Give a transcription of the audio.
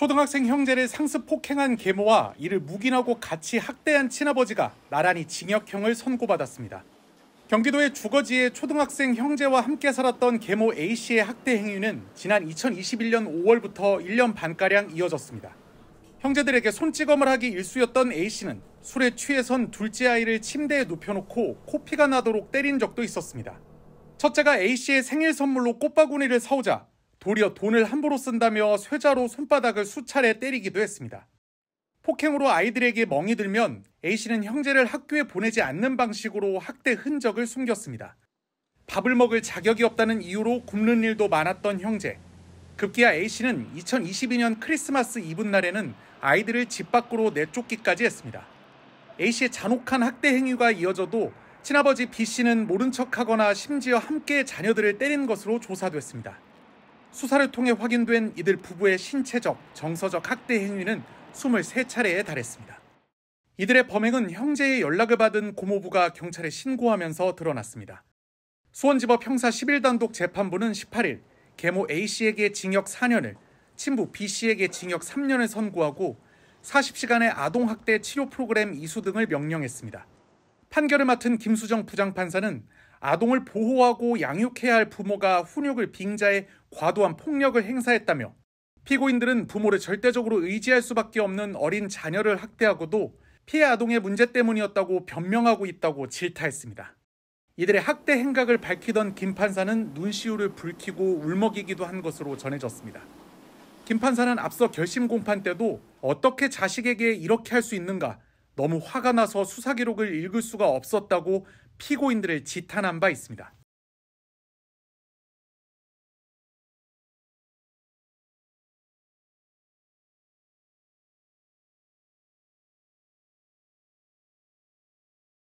초등학생 형제를 상습 폭행한 계모와 이를 묵인하고 같이 학대한 친아버지가 나란히 징역형을 선고받았습니다. 경기도의 주거지에 초등학생 형제와 함께 살았던 계모 A씨의 학대 행위는 지난 2021년 5월부터 1년 반가량 이어졌습니다. 형제들에게 손찌검을 하기 일쑤였던 A씨는 술에 취해선 둘째 아이를 침대에 눕혀놓고 코피가 나도록 때린 적도 있었습니다. 첫째가 A씨의 생일 선물로 꽃바구니를 사오자 도리어 돈을 함부로 쓴다며 쇠자로 손바닥을 수차례 때리기도 했습니다. 폭행으로 아이들에게 멍이 들면 A씨는 형제를 학교에 보내지 않는 방식으로 학대 흔적을 숨겼습니다. 밥을 먹을 자격이 없다는 이유로 굶는 일도 많았던 형제. 급기야 A씨는 2022년 크리스마스 이브날에는 아이들을 집 밖으로 내쫓기까지 했습니다. A씨의 잔혹한 학대 행위가 이어져도 친아버지 B씨는 모른 척하거나 심지어 함께 자녀들을 때린 것으로 조사됐습니다. 수사를 통해 확인된 이들 부부의 신체적, 정서적 학대 행위는 23차례에 달했습니다. 이들의 범행은 형제의 연락을 받은 고모부가 경찰에 신고하면서 드러났습니다. 수원지법 형사 11단독 재판부는 18일 계모 A씨에게 징역 4년을, 친부 B씨에게 징역 3년을 선고하고 40시간의 아동학대 치료 프로그램 이수 등을 명령했습니다. 판결을 맡은 김수정 부장판사는 아동을 보호하고 양육해야 할 부모가 훈육을 빙자해 과도한 폭력을 행사했다며 피고인들은 부모를 절대적으로 의지할 수밖에 없는 어린 자녀를 학대하고도 피해 아동의 문제 때문이었다고 변명하고 있다고 질타했습니다. 이들의 학대 행각을 밝히던 김 판사는 눈시울을 붉히고 울먹이기도 한 것으로 전해졌습니다. 김 판사는 앞서 결심 공판 때도 어떻게 자식에게 이렇게 할 수 있는가 너무 화가 나서 수사 기록을 읽을 수가 없었다고 피고인들을 지탄한 바 있습니다.